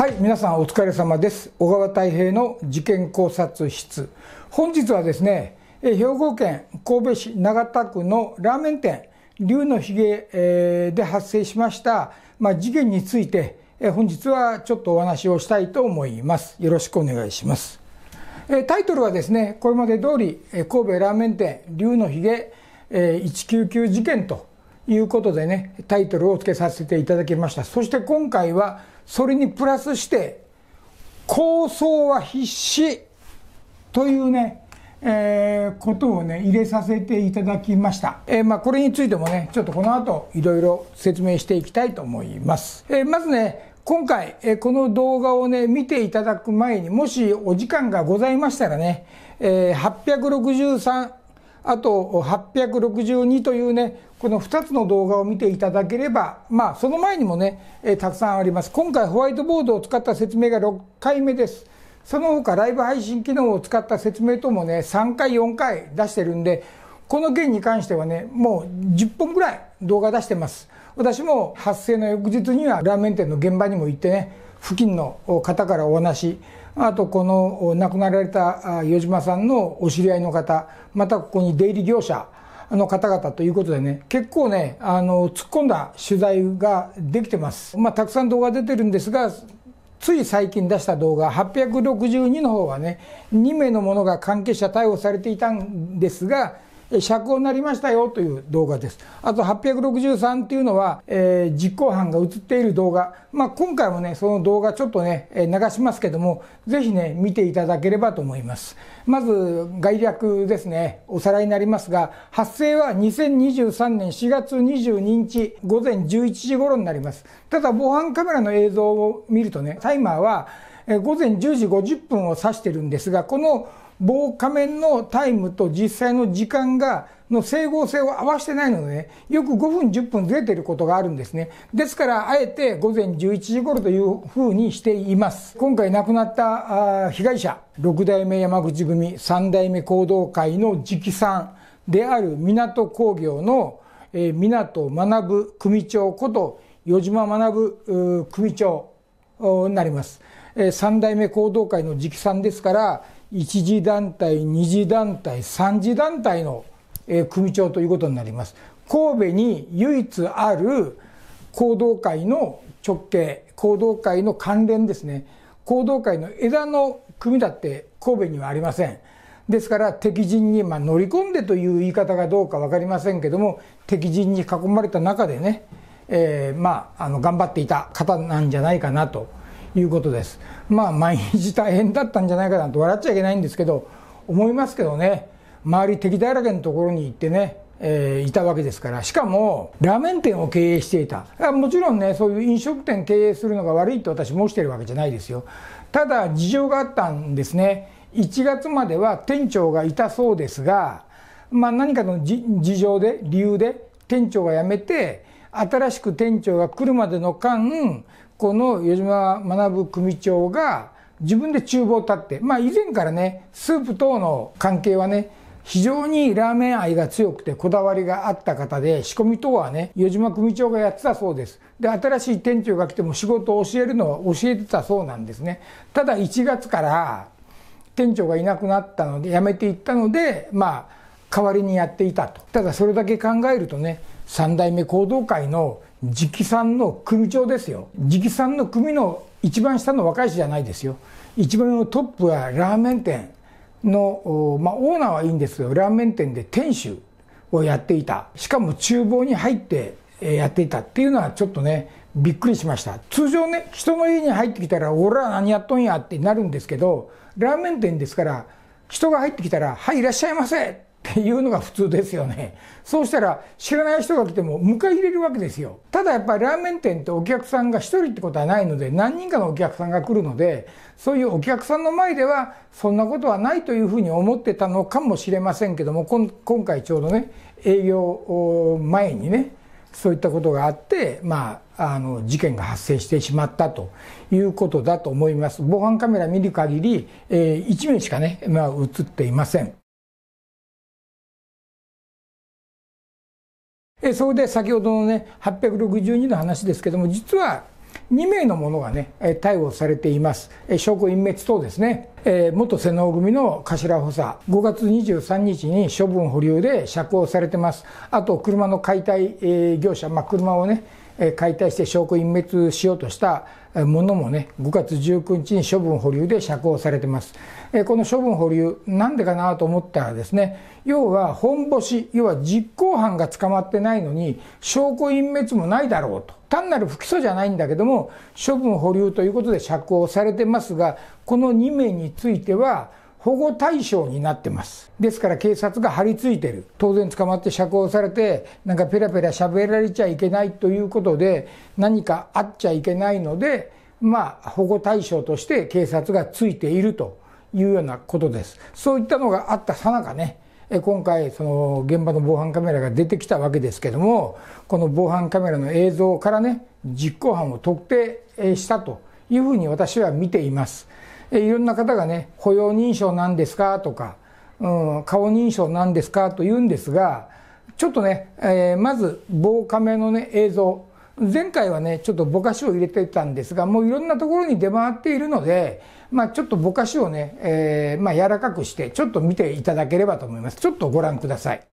はい皆さんお疲れ様です小川太平の事件考察室本日はですね兵庫県神戸市長田区のラーメン店龍のひげで発生しました、まあ、事件について本日はちょっとお話をしたいと思いますよろしくお願いしますタイトルはですねこれまで通り神戸ラーメン店龍のひげ199事件ということでねタイトルを付けさせていただきましたそして今回はそれにプラスして構想は必死というねえー、ことをね入れさせていただきました、えー、まあ、これについてもねちょっとこの後いろいろ説明していきたいと思います、えー、まずね今回、えこの動画をね見ていただく前にもしお時間がございましたらね、え863あと862というねこの2つの動画を見ていただければ、まあ、その前にもね、えー、たくさんあります。今回ホワイトボードを使った説明が6回目です。その他ライブ配信機能を使った説明ともね、3回、4回出してるんで、この件に関してはね、もう10本ぐらい動画出してます。私も発生の翌日にはラーメン店の現場にも行ってね、付近の方からお話、あとこの亡くなられた余島さんのお知り合いの方、またここに出入り業者、あの方々ということでね、結構ね、あの、突っ込んだ取材ができてます。まあ、たくさん動画出てるんですが、つい最近出した動画862の方はね、2名の者が関係者逮捕されていたんですが、釈放になりましたよという動画です。あと863っていうのは、えー、実行犯が映っている動画。まあ、今回もね、その動画ちょっとね、流しますけども、ぜひね、見ていただければと思います。まず、概略ですね、おさらいになりますが、発生は2023年4月22日午前11時頃になります。ただ、防犯カメラの映像を見るとね、タイマーは午前10時50分を指してるんですが、この防仮面のタイムと実際の時間がの整合性を合わせてないので、ね、よく5分、10分ずれていることがあるんですね。ですから、あえて午前11時頃というふうにしています。今回亡くなった被害者、6代目山口組、3代目行動会の直参である港工業の、えー、港学組長こと与島学組長になります。3代目行動会の直参ですから、1次団体、2次団体、3次団体の、え組長ということになります。神戸に唯一ある行動会の直系、行動会の関連ですね、行動会の枝の組だって神戸にはありません。ですから敵陣に、まあ、乗り込んでという言い方がどうか分かりませんけども敵陣に囲まれた中でね、えー、まあ、あの頑張っていた方なんじゃないかなということです。まあ、毎日大変だったんじゃないかなと笑っちゃいけないんですけど、思いますけどね、周り敵だらけのところに行ってね、えー、いたわけですから、しかもラーメン店を経営していた。もちろんね、そういう飲食店経営するのが悪いと私申してるわけじゃないですよ。ただ、事情があったんですね。1月までは店長がいたそうですが、まあ、何かの事情で、理由で店長が辞めて、新しく店長が来るまでの間、校の吉島学組長が自分で厨房を立って、まあ、以前からねスープ等の関係はね非常にラーメン愛が強くてこだわりがあった方で仕込み等はね余島組長がやってたそうですで新しい店長が来ても仕事を教えるのは教えてたそうなんですねただ1月から店長がいなくなったので辞めていったのでまあ代わりにやっていたとただそれだけ考えるとね三代目行動会の直参の組長ですよ直参の組の一番下の若い人じゃないですよ一番のトップはラーメン店の、まあ、オーナーはいいんですけどラーメン店で店主をやっていたしかも厨房に入ってやっていたっていうのはちょっとねびっくりしました通常ね人の家に入ってきたら「俺ら何やっとんや」ってなるんですけどラーメン店ですから人が入ってきたら「はいいらっしゃいませ」っていうのが普通ですよね。そうしたら知らない人が来ても迎え入れるわけですよ。ただやっぱりラーメン店ってお客さんが1人ってことはないので何人かのお客さんが来るのでそういうお客さんの前ではそんなことはないというふうに思ってたのかもしれませんけども今回ちょうどね営業前にねそういったことがあって、まあ、あの事件が発生してしまったということだと思います防犯カメラ見る限り、えー、1名しかね、まあ、映っていません。えそれで先ほどのね862の話ですけども実は2名の者がね逮捕されています証拠隠滅等ですね元瀬能組の頭補佐5月23日に処分保留で釈放されてますあと車の解体業者、まあ、車をね解体して証拠隠滅しようとしたものもね5月19日に処分保留で釈放されてますこの処分保留なんでかなと思ったらですね要は本腰要は実行犯が捕まってないのに証拠隠滅もないだろうと単なる不起訴じゃないんだけども処分保留ということで釈放されてますがこの2名については保護対象になってます。ですから警察が張り付いてる。当然捕まって釈放されて、なんかペラペラ喋られちゃいけないということで、何かあっちゃいけないので、まあ、保護対象として警察がついているというようなことです。そういったのがあったさなかね、今回、その現場の防犯カメラが出てきたわけですけども、この防犯カメラの映像からね、実行犯を特定したというふうに私は見ています。いろんな方がね、雇用認証なんですかとか、うん、顔認証なんですかと言うんですが、ちょっとね、えー、まず防カメのね、映像。前回はね、ちょっとぼかしを入れてたんですが、もういろんなところに出回っているので、まあちょっとぼかしをね、えー、まあ柔らかくして、ちょっと見ていただければと思います。ちょっとご覧ください。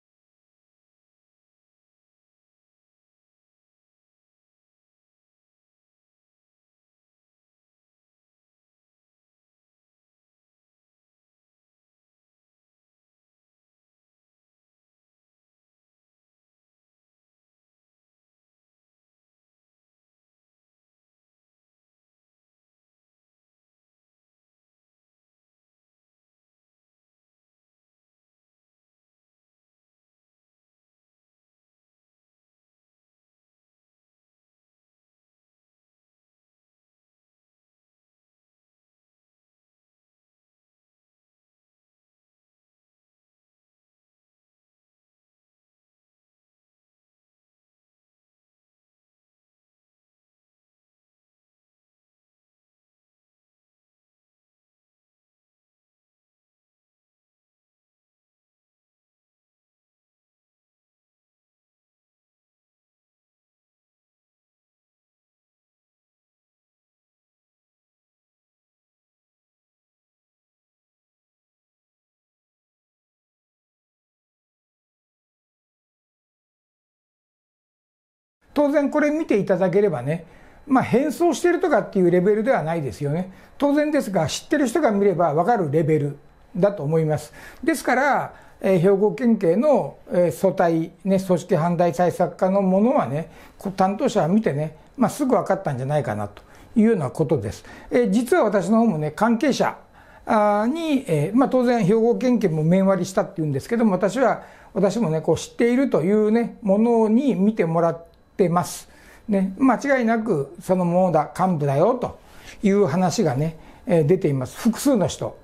当然これ見ていただければね、まあ、変装してるとかっていうレベルではないですよね当然ですが知ってる人が見れば分かるレベルだと思いますですから、えー、兵庫県警の、えー、組対、ね、組織犯罪対策課のものはね担当者は見てね、まあ、すぐ分かったんじゃないかなというようなことです、えー、実は私の方もね関係者に、えー、まあ、当然兵庫県警も面割りしたっていうんですけども私は私もねこう知っているというねものに見てもらってってます。ね、間違いなくそのものだ幹部だよという話がね、え出ています。複数の人、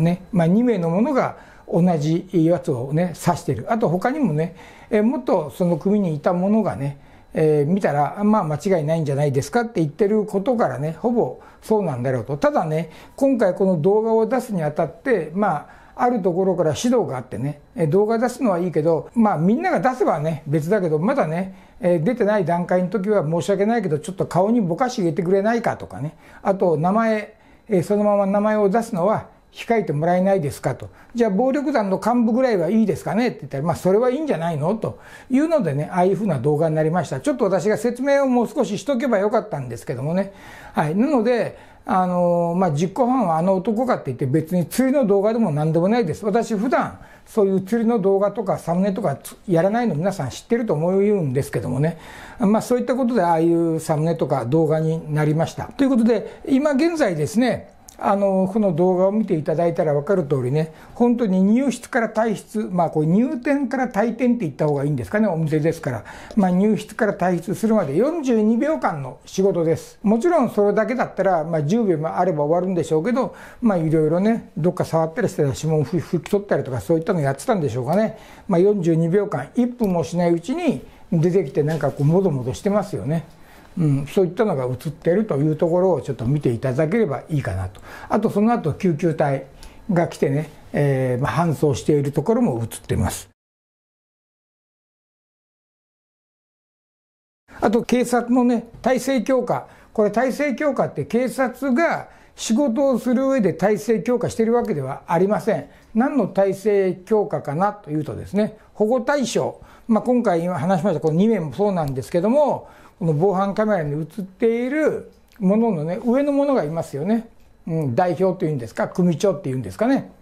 ねまあ、2名のものが同じやつをね、指している。あと他にもね、えもっとその組にいたものがね、えー、見たら、まあ間違いないんじゃないですかって言ってることからね、ほぼそうなんだろうと。ただね、今回この動画を出すにあたって、まあ、あるところから指導があってね、動画出すのはいいけど、まあみんなが出せばね、別だけど、まだね、出てない段階の時は申し訳ないけど、ちょっと顔にぼかし入れてくれないかとかね、あと名前、そのまま名前を出すのは、控えてもらえないですかと、じゃあ、暴力団の幹部ぐらいはいいですかねって言ったら、まあ、それはいいんじゃないのというのでね、ああいうふうな動画になりました、ちょっと私が説明をもう少ししとけばよかったんですけどもね、はい、なので、あのまあ、実行犯はあの男かって言って、別に釣りの動画でもなんでもないです、私、普段そういう釣りの動画とか、サムネとかやらないの、皆さん知ってると思うんですけどもね、まあ、そういったことで、ああいうサムネとか動画になりました。ということで、今現在ですね、あのこの動画を見ていただいたら分かる通りね、本当に入室から退室、まあ、これ入店から退店って言った方がいいんですかね、お店ですから、まあ、入室から退室するまで42秒間の仕事です。もちろんそれだけだったら、まあ、10秒もあれば終わるんでしょうけど、まあ、いろいろね、どっか触ったりして、指紋拭き取ったりとか、そういったのやってたんでしょうかね、まあ、42秒間、1分もしないうちに出てきて、なんかこう、もどもどしてますよね。うん、そういったのが映ってるというところをちょっと見ていただければいいかなとあとその後救急隊が来てね、えー、搬送しているところも映ってますあと警察のね体制強化これ体制強化って警察が仕事をする上で体制強化しているわけではありません何の体制強化かなというとですね保護対象、まあ、今回話しましたこの2名もそうなんですけどもこの防犯カメラに映っているもののね上のものがいますよね、うん、代表というんですか組長っていうんですかね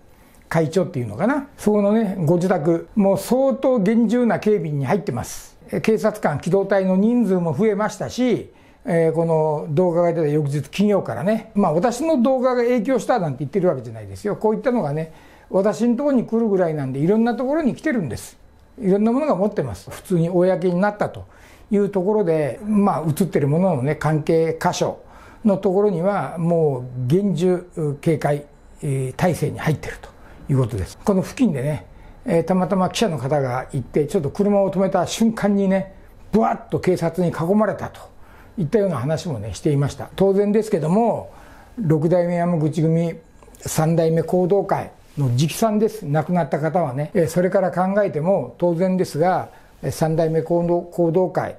会長っていうのかなそこのねご自宅もう相当厳重な警備に入ってます警察官機動隊の人数も増えましたしえー、この動画が出た翌日金曜からね、まあ、私の動画が影響したなんて言ってるわけじゃないですよこういったのがね私のところに来るぐらいなんでいろんなところに来てるんですいろんなものが持ってます普通に公になったというところで、まあ、映ってるもののね、関係箇所のところには、もう厳重警戒体制に入ってるということです。この付近でね、えー、たまたま記者の方が行って、ちょっと車を止めた瞬間にね、ぶわっと警察に囲まれたといったような話もね、していました。当然ですけども、六代目山口組三代目行動会の直参です、亡くなった方はね、それから考えても当然ですが、三代目行動会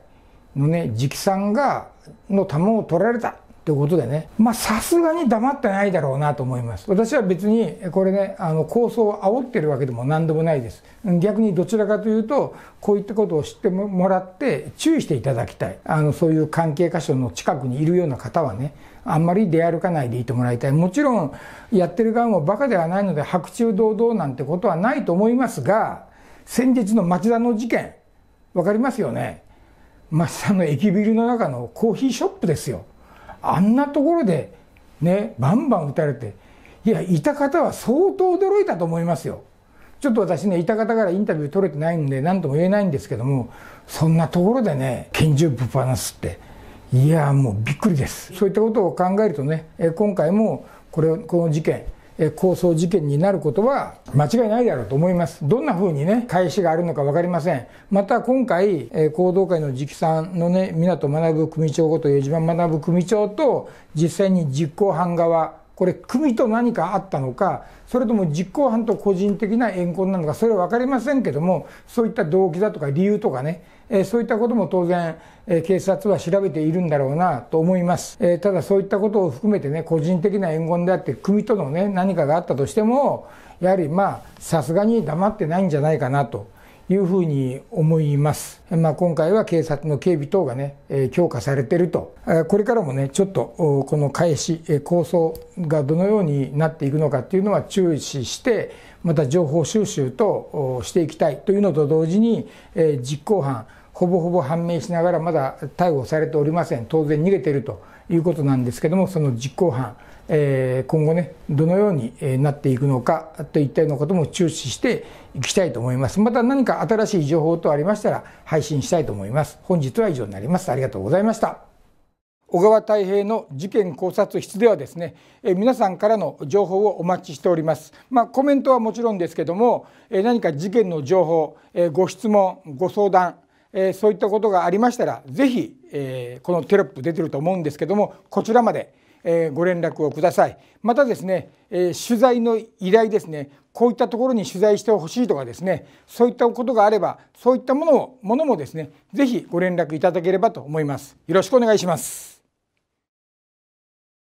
のね直参がの玉を取られたということでねまあさすがに黙ってないだろうなと思います私は別にこれねあの構想を煽ってるわけでも何でもないです逆にどちらかというとこういったことを知ってもらって注意していただきたいあのそういう関係箇所の近くにいるような方はねあんまり出歩かないでいてもらいたいもちろんやってる側もバカではないので白昼堂々なんてことはないと思いますが先日の町田の事件わかりますよねスターの駅ビルの中のコーヒーショップですよあんなところでねバンバン撃たれていやいた方は相当驚いたと思いますよちょっと私ねいた方からインタビュー取れてないんで何とも言えないんですけどもそんなところでね拳銃ぶっ放すっていやもうびっくりですそういったことを考えるとね今回もこれこの事件構想事件になることは間違いないだろうと思います。どんな風にね、返しがあるのかわかりません。また今回、え行動会の直参のね、港学組長こと江島学組長と、実際に実行犯側、これ組と何かあったのかそれとも実行犯と個人的な怨恨なのかそれは分かりませんけどもそういった動機だとか理由とかね、えそういったことも当然、え警察は調べているんだろうなと思います、えただそういったことを含めてね個人的な怨恨であって組とのね何かがあったとしてもやはりまあさすがに黙ってないんじゃないかなというふうに思います。まあ、今回は警察の警備等がね、強化されてると、これからもね、ちょっとこの開始、構想がどのようになっていくのかっていうのは注視して、また情報収集としていきたいというのと同時に、実行犯、ほぼほぼ判明しながらまだ逮捕されておりません、当然逃げてるということなんですけども、その実行犯、えー、今後ね、どのようになっていくのかといったようなことも注視して、いきたいと思います。また何か新しい情報とありましたら配信したいと思います。本日は以上になります。ありがとうございました。小川太平の事件考察室ではですね、え皆さんからの情報をお待ちしております。まあ、コメントはもちろんですけども、え何か事件の情報、えご質問、ご相談、えそういったことがありましたら、是非えこのテロップ出てると思うんですけども、こちらまで。えご連絡をくださいまたですね、え取材の依頼ですねこういったところに取材してほしいとかですねそういったことがあればそういったものをものもですね是非ご連絡いただければと思いますよろしくお願いします